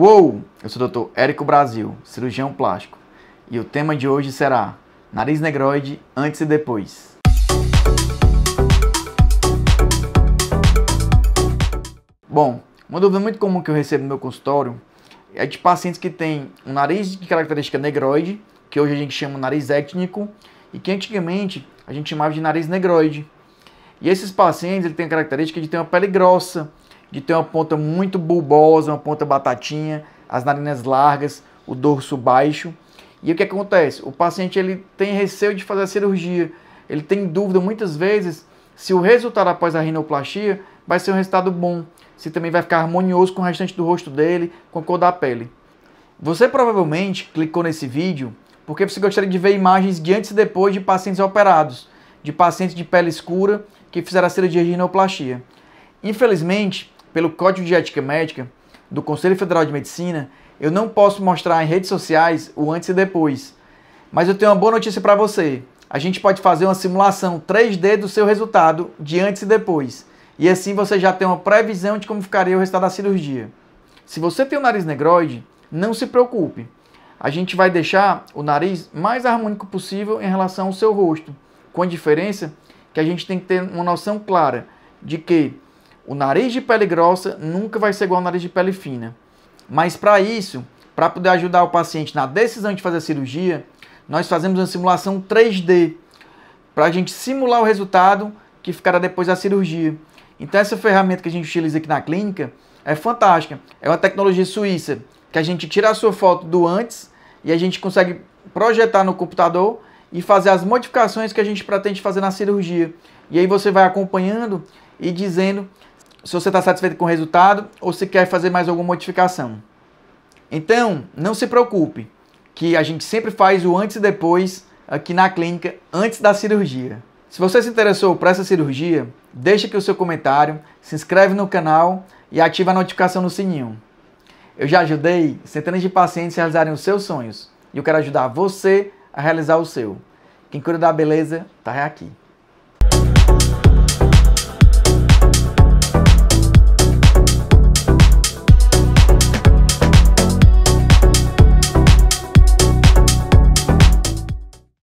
Uou! Eu sou o Dr. Érico Brasil, cirurgião plástico, e o tema de hoje será Nariz negroide antes e depois. Bom, uma dúvida muito comum que eu recebo no meu consultório é de pacientes que têm um nariz de característica negroide, que hoje a gente chama de nariz étnico, e que antigamente a gente chamava de nariz negroide. E esses pacientes têm a característica de ter uma pele grossa, de ter uma ponta muito bulbosa, uma ponta batatinha, as narinas largas, o dorso baixo. E o que acontece? O paciente ele tem receio de fazer a cirurgia, ele tem dúvida muitas vezes se o resultado após a rinoplastia vai ser um resultado bom, se também vai ficar harmonioso com o restante do rosto dele, com a cor da pele. Você provavelmente clicou nesse vídeo porque você gostaria de ver imagens de antes e depois de pacientes operados, de pacientes de pele escura que fizeram a cirurgia de rinoplastia. Infelizmente, pelo Código de Ética Médica do Conselho Federal de Medicina, eu não posso mostrar em redes sociais o antes e depois. Mas eu tenho uma boa notícia para você. A gente pode fazer uma simulação 3D do seu resultado de antes e depois. E assim você já tem uma previsão de como ficaria o resultado da cirurgia. Se você tem o nariz negroide, não se preocupe. A gente vai deixar o nariz mais harmônico possível em relação ao seu rosto, com a diferença que a gente tem que ter uma noção clara de que o nariz de pele grossa nunca vai ser igual ao nariz de pele fina. Mas para isso, para poder ajudar o paciente na decisão de fazer a cirurgia, nós fazemos uma simulação 3D para a gente simular o resultado que ficará depois da cirurgia. Então essa ferramenta que a gente utiliza aqui na clínica é fantástica. É uma tecnologia suíça que a gente tira a sua foto do antes e a gente consegue projetar no computador e fazer as modificações que a gente pretende fazer na cirurgia. E aí você vai acompanhando e dizendo se você está satisfeito com o resultado ou se quer fazer mais alguma modificação. Então, não se preocupe, que a gente sempre faz o antes e depois aqui na clínica, antes da cirurgia. Se você se interessou por essa cirurgia, deixa aqui o seu comentário, se inscreve no canal e ativa a notificação no sininho. Eu já ajudei centenas de pacientes a realizarem os seus sonhos e eu quero ajudar você a realizar o seu. Quem cuida da beleza, tá aqui.